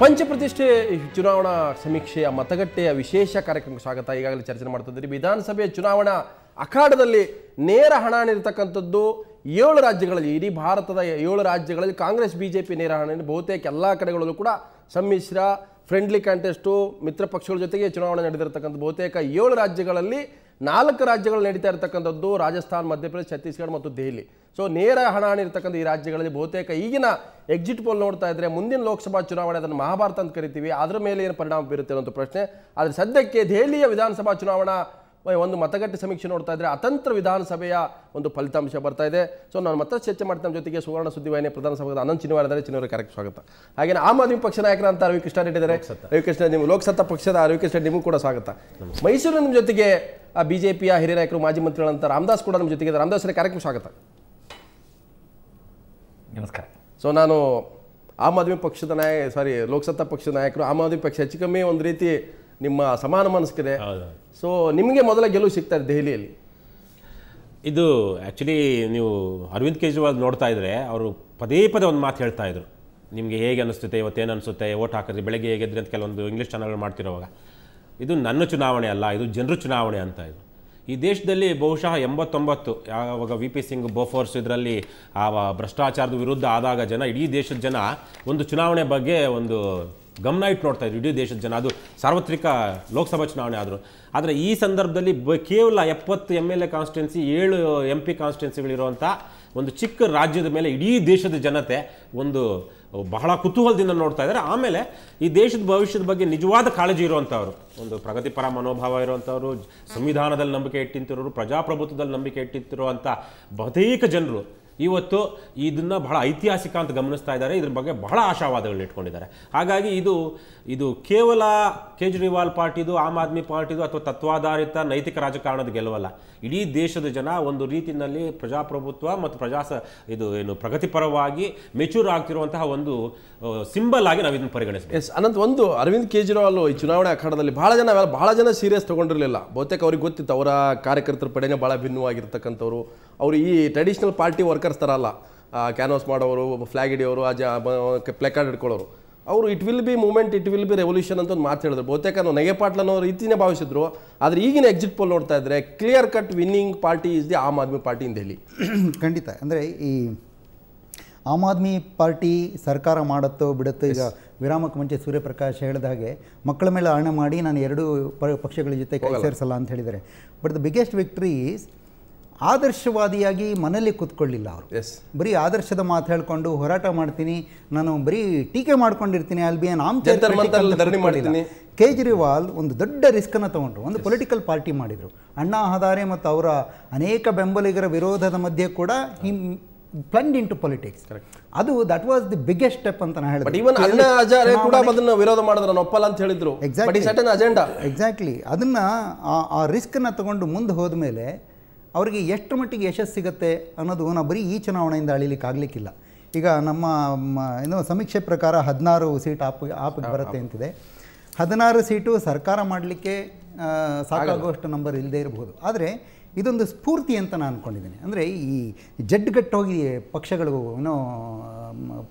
ಪ್ರತಿಷ್ಠೆ ಚುನಾವಣಾ ಸಮೀಕ್ಷೆಯ ಮತಗಟ್ಟೆಯ ವಿಶೇಷ ಕಾರ್ಯಕ್ರಮಕ್ಕೆ ಸ್ವಾಗತ ಈಗಾಗಲೇ ಚರ್ಚೆ ಮಾಡ್ತಾ ವಿಧಾನಸಭೆ ಚುನಾವಣಾ ಅಖಾಡದಲ್ಲಿ ನೇರ ಹಣ ನೀಡತಕ್ಕಂಥದ್ದು ಏಳು ರಾಜ್ಯಗಳಲ್ಲಿ ಇಡೀ ಭಾರತದ ಏಳು ರಾಜ್ಯಗಳಲ್ಲಿ ಕಾಂಗ್ರೆಸ್ ಬಿ ಜೆ ಪಿ ನೇರ ಹಣ ಬಹುತೇಕ ಎಲ್ಲ ಕಡೆಗಳಲ್ಲೂ ಕೂಡ ಸಮ್ಮಿಶ್ರ ಫ್ರೆಂಡ್ಲಿ ಕಾಂಟೆಸ್ಟು ಮಿತ್ರ ಪಕ್ಷಗಳ ಜೊತೆಗೆ ಚುನಾವಣೆ ನಡೆದಿರತಕ್ಕಂಥ ಬಹುತೇಕ ಏಳು ರಾಜ್ಯಗಳಲ್ಲಿ ನಾಲ್ಕು ರಾಜ್ಯಗಳು ನಡೀತಾ ಇರತಕ್ಕಂಥದ್ದು ರಾಜಸ್ಥಾನ್ ಮಧ್ಯಪ್ರದೇಶ ಛತ್ತೀಸ್ಗಢ ಮತ್ತು ದೆಹಲಿ ಸೊ ನೇರ ಹಣ ಇರತಕ್ಕಂಥ ಈ ರಾಜ್ಯಗಳಲ್ಲಿ ಬಹುತೇಕ ಈಗಿನ ಎಕ್ಸಿಟ್ ಪೋಲ್ ನೋಡ್ತಾ ಇದ್ರೆ ಮುಂದಿನ ಲೋಕಸಭಾ ಚುನಾವಣೆ ಅದನ್ನು ಮಹಾಭಾರತ ಅಂತ ಕರಿತೀವಿ ಅದರ ಮೇಲೆ ಏನು ಪರಿಣಾಮ ಬೀರುತ್ತೆ ಅನ್ನೋ ಪ್ರಶ್ನೆ ಆದರೆ ಸದ್ಯಕ್ಕೆ ದೆಹಲಿಯ ವಿಧಾನಸಭಾ ಚುನಾವಣಾ ಒಂದು ಮತಗಟ್ಟೆ ಸಮೀಕ್ಷೆ ನೋಡ್ತಾ ಇದ್ದರೆ ಅತಂತ್ರ ವಿಧಾನಸಭೆಯ ಒಂದು ಫಲಿತಾಂಶ ಬರ್ತಾ ಇದೆ ಸೊ ನಾನು ಮತ್ತೆ ಚರ್ಚೆ ಮಾಡ್ತಾ ಜೊತೆಗೆ ಸುವರ್ಣ ಸುದ್ದಿವಾಹಿನಿ ಪ್ರಧಾನ ಸಭಾದ ಅನಂತ್ ಚಿನ್ವಾರ ಇದ್ದಾರೆ ಚಿನ್ನವರ ಸ್ವಾಗತ ಹಾಗೆ ಆಮ್ ಆದ್ಮಿ ಪಕ್ಷ ನಾಯಕರಂತ ರವಿಕೃಷ್ಣ ರೆಡ್ಡಿ ಇದ್ದಾರೆ ಕೃಷ್ಣ ನಿಮ್ಮ ಲೋಕಸತ್ತಾ ಪಕ್ಷದ ರವಿಕೃಷ್ಣ ಕೃಷ್ಣ ನಿಮಗೂ ಕೂಡ ಸ್ವಾಗತ ಮೈಸೂರಿನ ನಿಮ್ಮ ಜೊತೆಗೆ ಬಿಜೆಪಿಯ ಹಿರಿಯ ನಾಯಕರು ಮಾಜಿ ಮಂತ್ರಿಗಳಂತ ರಾಮದಾಸ್ ಕೂಡ ನಮ್ಮ ಜೊತೆಗೆ ರಾಮದಾಸರ ಕಾರ್ಯಕ್ರಮ ಸ್ವಾಗತ ನಮಸ್ಕಾರ ಸೊ ನಾನು ಆಮ್ ಆದ್ಮಿ ಪಕ್ಷದ ನಾಯಕ ಸಾರಿ ಲೋಕಸತ್ತಾ ಪಕ್ಷದ ನಾಯಕರು ಆಮ್ ಆದ್ಮಿ ಪಕ್ಷ ಹೆಚ್ಚು ಕಮ್ಮಿ ಒಂದು ರೀತಿ ನಿಮ್ಮ ಸಮಾನ ಮನಸ್ಕಿದೆ ಸೊ ನಿಮಗೆ ಮೊದಲ ಗೆಲುವು ಸಿಗ್ತಾರೆ ದೆಹಲಿಯಲ್ಲಿ ಇದು ಆ್ಯಕ್ಚುಲಿ ನೀವು ಅರವಿಂದ್ ಕೇಜ್ರಿವಾಲ್ ನೋಡ್ತಾ ಇದ್ರೆ ಅವರು ಪದೇ ಪದೇ ಒಂದು ಮಾತು ಹೇಳ್ತಾ ಇದ್ರು ನಿಮಗೆ ಹೇಗೆ ಅನಿಸುತ್ತೆ ಇವತ್ತೇನು ಅನಿಸುತ್ತೆ ಓಟ್ ಹಾಕಿದ್ರೆ ಬೆಳಗ್ಗೆ ಹೇಗಿದ್ರೆ ಅಂತ ಕೆಲವೊಂದು ಇಂಗ್ಲೀಷ್ ಚಾನಲ್ಗಳು ಮಾಡ್ತಿರೋವಾಗ ಇದು ನನ್ನ ಚುನಾವಣೆ ಅಲ್ಲ ಇದು ಜನರ ಚುನಾವಣೆ ಅಂತ ಇದು ಈ ದೇಶದಲ್ಲಿ ಬಹುಶಃ ಎಂಬತ್ತೊಂಬತ್ತು ಯಾವಾಗ ವಿ ಪಿ ಸಿಂಗ್ ಬೋಫೋರ್ಸ್ ಇದರಲ್ಲಿ ಆ ಭ್ರಷ್ಟಾಚಾರದ ವಿರುದ್ಧ ಆದಾಗ ಜನ ಇಡೀ ದೇಶದ ಜನ ಒಂದು ಚುನಾವಣೆ ಬಗ್ಗೆ ಒಂದು ಗಮನ ಇಟ್ಟು ನೋಡ್ತಾ ಇದ್ರು ಇಡೀ ದೇಶದ ಜನ ಅದು ಸಾರ್ವತ್ರಿಕ ಲೋಕಸಭಾ ಚುನಾವಣೆ ಆದರೂ ಆದರೆ ಈ ಸಂದರ್ಭದಲ್ಲಿ ಬ ಕೇವಲ ಎಪ್ಪತ್ತು ಎಮ್ ಎಲ್ ಎ ಕಾನ್ಸ್ಟಿಟ್ಯೆನ್ಸಿ ಏಳು ಎಂ ಪಿ ಕಾನ್ಸ್ಟಿಟ್ಯೆನ್ಸಿಗಳಿರುವಂಥ ಒಂದು ಚಿಕ್ಕ ರಾಜ್ಯದ ಮೇಲೆ ಇಡೀ ದೇಶದ ಜನತೆ ಒಂದು ಬಹಳ ಕುತೂಹಲದಿಂದ ನೋಡ್ತಾ ಇದ್ದಾರೆ ಆಮೇಲೆ ಈ ದೇಶದ ಭವಿಷ್ಯದ ಬಗ್ಗೆ ನಿಜವಾದ ಕಾಳಜಿ ಇರುವಂಥವ್ರು ಒಂದು ಪ್ರಗತಿಪರ ಮನೋಭಾವ ಇರುವಂಥವ್ರು ಸಂವಿಧಾನದಲ್ಲಿ ನಂಬಿಕೆ ಇಟ್ಟಿಂತಿರೋರು ಪ್ರಜಾಪ್ರಭುತ್ವದಲ್ಲಿ ನಂಬಿಕೆ ಇಟ್ಟಿತ್ತಿರುವಂಥ ಬಹುತೇಕ ಜನರು ಇವತ್ತು ಇದನ್ನು ಬಹಳ ಐತಿಹಾಸಿಕ ಅಂತ ಗಮನಿಸ್ತಾ ಇದ್ದಾರೆ ಇದ್ರ ಬಗ್ಗೆ ಬಹಳ ಆಶಾವಾದಗಳನ್ನ ಇಟ್ಕೊಂಡಿದ್ದಾರೆ ಹಾಗಾಗಿ ಇದು ಇದು ಕೇವಲ ಕೇಜ್ರಿವಾಲ್ ಪಾರ್ಟಿದು ಆಮ್ ಆದ್ಮಿ ಪಾರ್ಟಿದು ಅಥವಾ ತತ್ವಾಧಾರಿತ ನೈತಿಕ ರಾಜಕಾರಣದ ಗೆಲುವಲ್ಲ ಇಡೀ ದೇಶದ ಜನ ಒಂದು ರೀತಿಯಲ್ಲಿ ಪ್ರಜಾಪ್ರಭುತ್ವ ಮತ್ತು ಪ್ರಜಾಸ ಇದು ಏನು ಪ್ರಗತಿಪರವಾಗಿ ಮೆಚೂರ್ ಆಗ್ತಿರುವಂತಹ ಒಂದು ಸಿಂಬಲ್ ಆಗಿ ನಾವು ಇದನ್ನು ಪರಿಗಣಿಸ್ತೀವಿ ಎಸ್ ಅನಂತ ಒಂದು ಅರವಿಂದ್ ಕೇಜ್ರಿವಾಲ್ ಈ ಚುನಾವಣೆ ಅಖಾಡದಲ್ಲಿ ಬಹಳ ಜನ ಬಹಳ ಜನ ಸೀರಿಯಸ್ ತಗೊಂಡಿರಲಿಲ್ಲ ಬಹುತೇಕ ಅವ್ರಿಗೆ ಗೊತ್ತಿತ್ತು ಅವರ ಕಾರ್ಯಕರ್ತರ ಪಡೆನೇ ಭಾಳ ಭಿನ್ನವಾಗಿರ್ತಕ್ಕಂಥವ್ರು ಅವರು ಈ ಟ್ರೆಡಿಷ್ನಲ್ ಪಾರ್ಟಿ ವರ್ಕರ್ಸ್ ಥರ ಅಲ್ಲ ಕ್ಯಾನ್ವಾಸ್ ಮಾಡೋರು ಫ್ಲಾಗ್ ಹಿಡಿಯೋರು ಆ ಜ ಪ್ಲೆಕಾರ್ಡ್ ಹಿಡ್ಕೊಳ್ಳೋರು ಅವರು it will be movement it will be revolution ಅಂತ ಒಂದು ಮಾತು ಹೇಳಿದ್ರು ಬಹುತೇಕ ನಾವು ನೆಗೆಪಾಟ್ಲನ್ನು ಅವರು ರೀತಿಯೇ ಭಾವಿಸಿದ್ರು ಆದರೆ ಈಗಿನ ಎಕ್ಸಿಟ್ ಪೋಲ್ ನೋಡ್ತಾ ಇದ್ದರೆ clear cut winning party is the Aam Aadmi party in Delhi ಖಂಡಿತ ಅಂದರೆ ಈ ಆಮ್ ಆದ್ಮಿ ಪಾರ್ಟಿ ಸರ್ಕಾರ ಮಾಡುತ್ತೋ ಬಿಡುತ್ತೋ ಈಗ ವಿರಾಮಕ್ಕೆ ಮುಂಚೆ ಸೂರ್ಯಪ್ರಕಾಶ್ ಹೇಳಿದ ಹಾಗೆ ಮಕ್ಕಳ ಮೇಲೆ ಹಣ ಮಾಡಿ ನಾನು ಎರಡೂ ಪಕ್ಷಗಳ ಜೊತೆ ಕೈ ಸೇರಿಸಲ್ಲ ಅಂತ ಹೇಳಿದರೆ but the biggest victory is ಆದರ್ಶವಾದಿಯಾಗಿ ಮನೇಲಿ ಕುತ್ಕೊಳ್ಳಿಲ್ಲ ಅವರು ಎಸ್ ಬರೀ ಆದರ್ಶದ ಮಾತು ಹೇಳ್ಕೊಂಡು ಹೋರಾಟ ಮಾಡ್ತೀನಿ ನಾನು ಬರೀ ಟೀಕೆ ಮಾಡ್ಕೊಂಡಿರ್ತೀನಿ ಅಲ್ಲಿ ಬಿ ಕೇಜ್ರಿವಾಲ್ ಒಂದು ದೊಡ್ಡ ರಿಸ್ಕನ್ನು ತಗೊಂಡ್ರು ಒಂದು ಪೊಲಿಟಿಕಲ್ ಪಾರ್ಟಿ ಮಾಡಿದರು ಅಣ್ಣಾ ಹದಾರೆ ಮತ್ತು ಅವರ ಅನೇಕ ಬೆಂಬಲಿಗರ ವಿರೋಧದ ಮಧ್ಯೆ ಕೂಡ him plunged into politics ಅದು that was the biggest step ಅಂತ ನಾನು ಕೂಡ ವಿರೋಧ ಮಾಡಿದ್ರು ಅಂತ ಹೇಳಿದ್ರು ಎಕ್ಸಾಕ್ಟ್ಲಿ ಅಜೆಂಡಾ ಎಕ್ಸಾಕ್ಟ್ಲಿ ಅದನ್ನ ಆ ನ ತಗೊಂಡು ಮುಂದೆ ಹೋದ್ಮೇಲೆ ಮೇಲೆ ಅವರಿಗೆ ಎಷ್ಟು ಮಟ್ಟಿಗೆ ಯಶಸ್ಸು ಸಿಗುತ್ತೆ ಅನ್ನೋದು ನಾವು ಬರೀ ಈ ಚುನಾವಣೆಯಿಂದ ಅಳಿಲಿಕ್ಕೆ ಆಗಲಿಕ್ಕಿಲ್ಲ ಈಗ ನಮ್ಮ ಏನೋ ಸಮೀಕ್ಷೆ ಪ್ರಕಾರ ಹದಿನಾರು ಸೀಟ್ ಆಪ್ ಆಪಿಗೆ ಬರುತ್ತೆ ಅಂತಿದೆ ಹದಿನಾರು ಸೀಟು ಸರ್ಕಾರ ಮಾಡಲಿಕ್ಕೆ ಸಾಕಾಗುವಷ್ಟು ನಂಬರ್ ಇಲ್ಲದೇ ಇರಬಹುದು ಆದರೆ ಇದೊಂದು ಸ್ಫೂರ್ತಿ ಅಂತ ನಾನು ಅಂದ್ಕೊಂಡಿದ್ದೀನಿ ಅಂದರೆ ಈ ಜಡ್ಡುಗಟ್ಟೋಗಿ ಪಕ್ಷಗಳು ಏನೋ